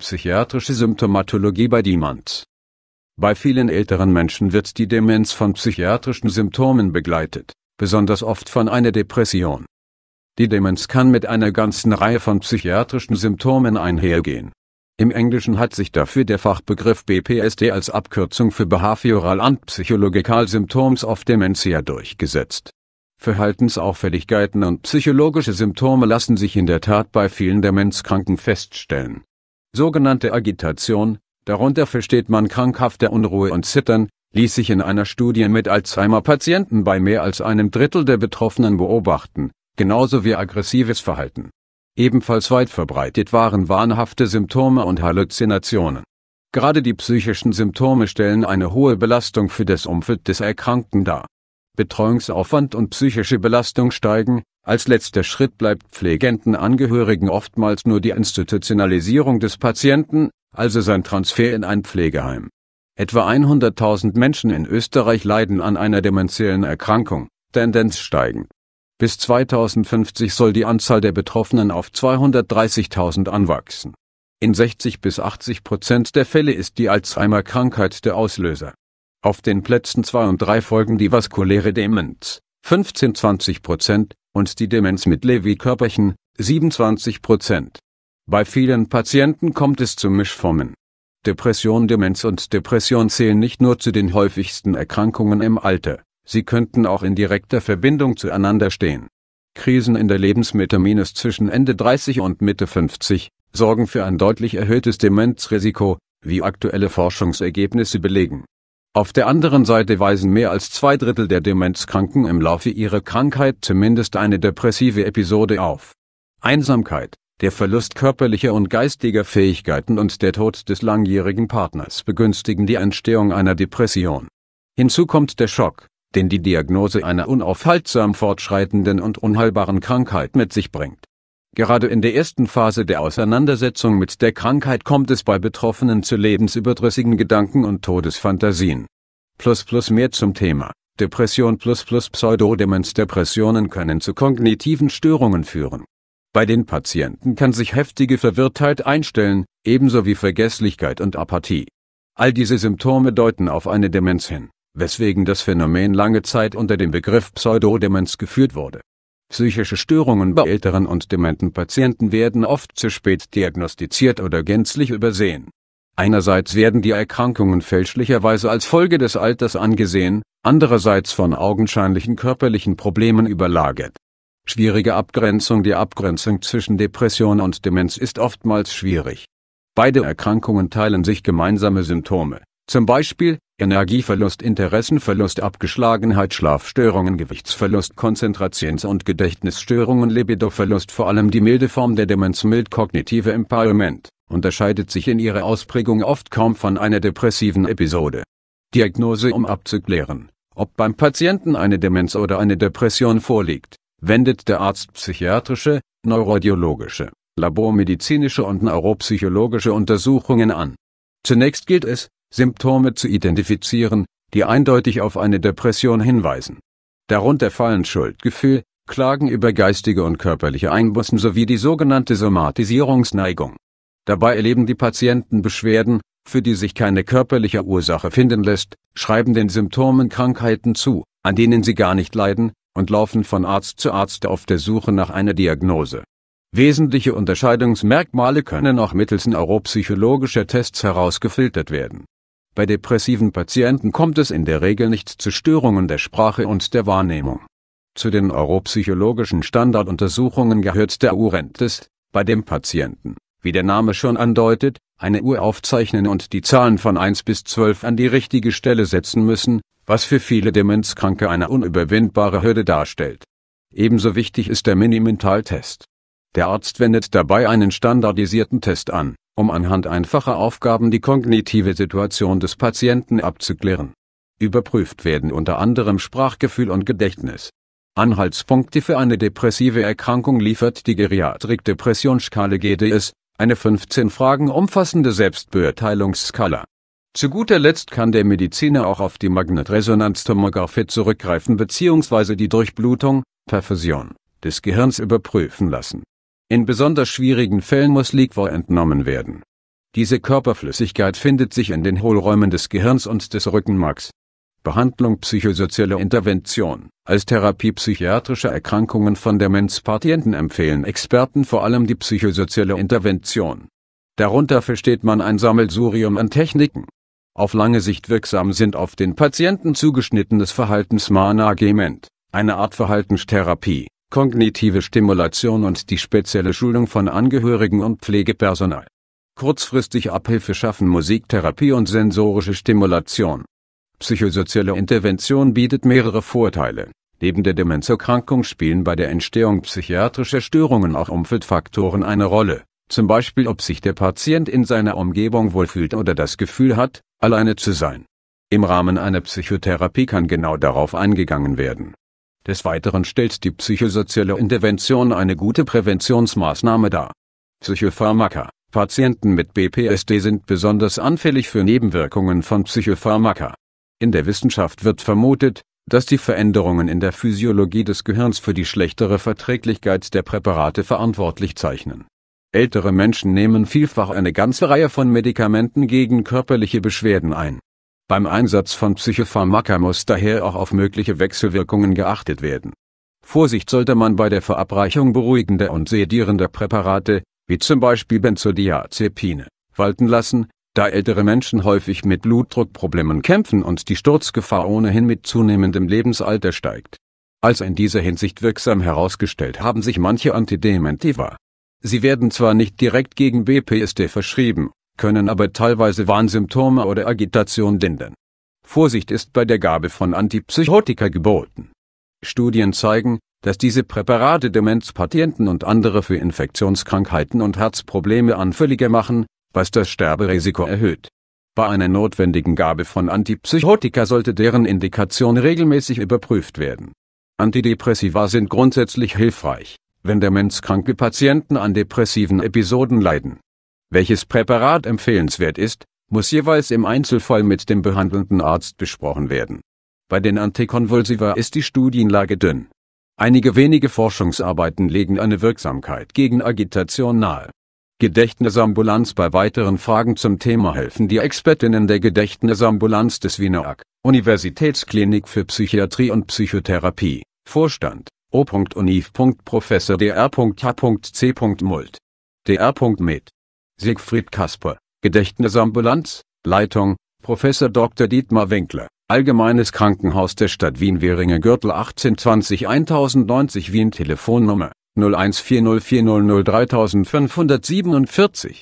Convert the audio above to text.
Psychiatrische Symptomatologie bei Diemand Bei vielen älteren Menschen wird die Demenz von psychiatrischen Symptomen begleitet, besonders oft von einer Depression. Die Demenz kann mit einer ganzen Reihe von psychiatrischen Symptomen einhergehen. Im Englischen hat sich dafür der Fachbegriff BPSD als Abkürzung für Behavioral and Psychological Symptoms of Dementia durchgesetzt. Verhaltensauffälligkeiten und psychologische Symptome lassen sich in der Tat bei vielen Demenzkranken feststellen. Sogenannte Agitation, darunter versteht man krankhafte Unruhe und Zittern, ließ sich in einer Studie mit Alzheimer-Patienten bei mehr als einem Drittel der Betroffenen beobachten, genauso wie aggressives Verhalten. Ebenfalls weit verbreitet waren wahnhafte Symptome und Halluzinationen. Gerade die psychischen Symptome stellen eine hohe Belastung für das Umfeld des Erkrankten dar. Betreuungsaufwand und psychische Belastung steigen, als letzter Schritt bleibt pflegenden Angehörigen oftmals nur die Institutionalisierung des Patienten, also sein Transfer in ein Pflegeheim. Etwa 100.000 Menschen in Österreich leiden an einer demenziellen Erkrankung, Tendenz steigen. Bis 2050 soll die Anzahl der Betroffenen auf 230.000 anwachsen. In 60 bis 80 Prozent der Fälle ist die Alzheimer-Krankheit der Auslöser. Auf den Plätzen 2 und 3 folgen die vaskuläre Demenz, 15-20 Prozent, und die Demenz mit Lewy-Körperchen 27 Prozent. Bei vielen Patienten kommt es zu Mischformen. Depression, Demenz und Depression zählen nicht nur zu den häufigsten Erkrankungen im Alter, sie könnten auch in direkter Verbindung zueinander stehen. Krisen in der Lebensmitte minus zwischen Ende 30 und Mitte 50 sorgen für ein deutlich erhöhtes Demenzrisiko, wie aktuelle Forschungsergebnisse belegen auf der anderen Seite weisen mehr als zwei Drittel der Demenzkranken im Laufe ihrer Krankheit zumindest eine depressive Episode auf. Einsamkeit, der Verlust körperlicher und geistiger Fähigkeiten und der Tod des langjährigen Partners begünstigen die Entstehung einer Depression. Hinzu kommt der Schock, den die Diagnose einer unaufhaltsam fortschreitenden und unheilbaren Krankheit mit sich bringt Gerade in der ersten Phase der Auseinandersetzung mit der Krankheit kommt es bei Betroffenen zu lebensüberdrüssigen Gedanken und Todesfantasien. Plus plus mehr zum Thema. Depression plus plus Depressionen können zu kognitiven Störungen führen. Bei den Patienten kann sich heftige Verwirrtheit einstellen, ebenso wie Vergesslichkeit und Apathie. All diese Symptome deuten auf eine Demenz hin, weswegen das Phänomen lange Zeit unter dem Begriff Pseudodemenz geführt wurde Psychische Störungen bei älteren und dementen Patienten werden oft zu spät diagnostiziert oder gänzlich übersehen. Einerseits werden die Erkrankungen fälschlicherweise als Folge des Alters angesehen, andererseits von augenscheinlichen körperlichen Problemen überlagert. Schwierige Abgrenzung Die Abgrenzung zwischen Depression und Demenz ist oftmals schwierig. Beide Erkrankungen teilen sich gemeinsame Symptome, zum Beispiel Energieverlust, Interessenverlust, Abgeschlagenheit, Schlafstörungen, Gewichtsverlust, Konzentrations- und Gedächtnisstörungen, Libidoverlust, vor allem die milde Form der Demenz mild kognitive Impairment, unterscheidet sich in ihrer Ausprägung oft kaum von einer depressiven Episode. Diagnose um abzuklären, ob beim Patienten eine Demenz oder eine Depression vorliegt, wendet der Arzt psychiatrische, neuroradiologische, labormedizinische und neuropsychologische Untersuchungen an. Zunächst gilt es, Symptome zu identifizieren, die eindeutig auf eine Depression hinweisen. Darunter fallen Schuldgefühl, Klagen über geistige und körperliche Einbußen sowie die sogenannte Somatisierungsneigung. Dabei erleben die Patienten Beschwerden, für die sich keine körperliche Ursache finden lässt, schreiben den Symptomen Krankheiten zu, an denen sie gar nicht leiden, und laufen von Arzt zu Arzt auf der Suche nach einer Diagnose. Wesentliche Unterscheidungsmerkmale können auch mittels neuropsychologischer Tests herausgefiltert werden bei depressiven Patienten kommt es in der Regel nicht zu Störungen der Sprache und der Wahrnehmung. Zu den neuropsychologischen Standarduntersuchungen gehört der Urentest, bei dem Patienten, wie der Name schon andeutet, eine Uhr aufzeichnen und die Zahlen von 1 bis 12 an die richtige Stelle setzen müssen, was für viele Demenzkranke eine unüberwindbare Hürde darstellt. Ebenso wichtig ist der Minimentaltest. Der Arzt wendet dabei einen standardisierten Test an, um anhand einfacher Aufgaben die kognitive Situation des Patienten abzuklären. Überprüft werden unter anderem Sprachgefühl und Gedächtnis. Anhaltspunkte für eine depressive Erkrankung liefert die Geriatrik-Depressionsskala GDS, eine 15 Fragen umfassende Selbstbeurteilungsskala. Zu guter Letzt kann der Mediziner auch auf die Magnetresonanztomographie zurückgreifen bzw. die Durchblutung, Perfusion, des Gehirns überprüfen lassen in besonders schwierigen Fällen muss Liquor entnommen werden. Diese Körperflüssigkeit findet sich in den Hohlräumen des Gehirns und des Rückenmarks. Behandlung psychosoziale Intervention. Als Therapie psychiatrischer Erkrankungen von Demenzpatienten empfehlen Experten vor allem die psychosoziale Intervention. Darunter versteht man ein Sammelsurium an Techniken. Auf lange Sicht wirksam sind auf den Patienten zugeschnittenes Verhaltensmanagement, eine Art Verhaltenstherapie, kognitive Stimulation und die spezielle Schulung von Angehörigen und Pflegepersonal. Kurzfristig Abhilfe schaffen Musiktherapie und sensorische Stimulation. Psychosoziale Intervention bietet mehrere Vorteile. Neben der Demenzerkrankung spielen bei der Entstehung psychiatrischer Störungen auch Umfeldfaktoren eine Rolle, zum Beispiel ob sich der Patient in seiner Umgebung wohlfühlt oder das Gefühl hat, alleine zu sein. Im Rahmen einer Psychotherapie kann genau darauf eingegangen werden. Des Weiteren stellt die psychosoziale Intervention eine gute Präventionsmaßnahme dar. Psychopharmaka Patienten mit BPSD sind besonders anfällig für Nebenwirkungen von Psychopharmaka. In der Wissenschaft wird vermutet, dass die Veränderungen in der Physiologie des Gehirns für die schlechtere Verträglichkeit der Präparate verantwortlich zeichnen. Ältere Menschen nehmen vielfach eine ganze Reihe von Medikamenten gegen körperliche Beschwerden ein beim Einsatz von Psychopharmaka muss daher auch auf mögliche Wechselwirkungen geachtet werden. Vorsicht sollte man bei der Verabreichung beruhigender und sedierender Präparate, wie zum Beispiel Benzodiazepine, walten lassen, da ältere Menschen häufig mit Blutdruckproblemen kämpfen und die Sturzgefahr ohnehin mit zunehmendem Lebensalter steigt. Als in dieser Hinsicht wirksam herausgestellt haben sich manche Antidementiva. Sie werden zwar nicht direkt gegen BPSD verschrieben, können aber teilweise Warnsymptome oder Agitation lindern. Vorsicht ist bei der Gabe von Antipsychotika geboten. Studien zeigen, dass diese Präparate Demenzpatienten und andere für Infektionskrankheiten und Herzprobleme anfälliger machen, was das Sterberisiko erhöht. Bei einer notwendigen Gabe von Antipsychotika sollte deren Indikation regelmäßig überprüft werden. Antidepressiva sind grundsätzlich hilfreich, wenn demenzkranke Patienten an depressiven Episoden leiden. Welches Präparat empfehlenswert ist, muss jeweils im Einzelfall mit dem behandelnden Arzt besprochen werden. Bei den Antikonvulsiva ist die Studienlage dünn. Einige wenige Forschungsarbeiten legen eine Wirksamkeit gegen Agitation nahe. Gedächtnisambulanz Bei weiteren Fragen zum Thema helfen die Expertinnen der Gedächtnisambulanz des Wiener AK, Universitätsklinik für Psychiatrie und Psychotherapie, Vorstand, o.univ. Professor Dr.med Siegfried Kasper, Gedächtnisambulanz, Leitung, Prof. Dr. Dietmar Winkler, Allgemeines Krankenhaus der Stadt Wien Währinge Gürtel 1820 1090 Wien Telefonnummer 01404003 3547